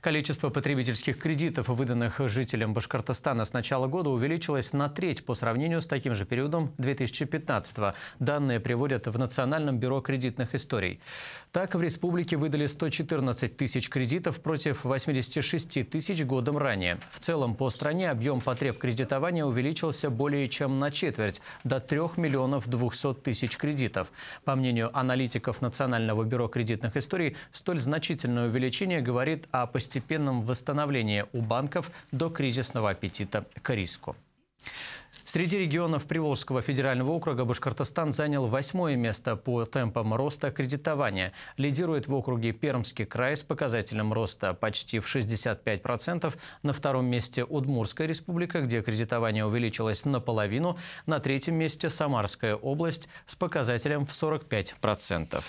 Количество потребительских кредитов, выданных жителям Башкортостана с начала года, увеличилось на треть по сравнению с таким же периодом 2015 -го. Данные приводят в Национальном бюро кредитных историй. Так, в республике выдали 114 тысяч кредитов против 86 тысяч годом ранее. В целом по стране объем потреб кредитования увеличился более чем на четверть – до 3 миллионов 200 тысяч кредитов. По мнению аналитиков Национального бюро кредитных историй, столь значительное увеличение говорит о постепенном постепенном восстановлении у банков до кризисного аппетита к риску. Среди регионов Приволжского федерального округа Башкортостан занял восьмое место по темпам роста кредитования. Лидирует в округе Пермский край с показателем роста почти в 65%. На втором месте Удмурская республика, где кредитование увеличилось наполовину. На третьем месте Самарская область с показателем в 45%.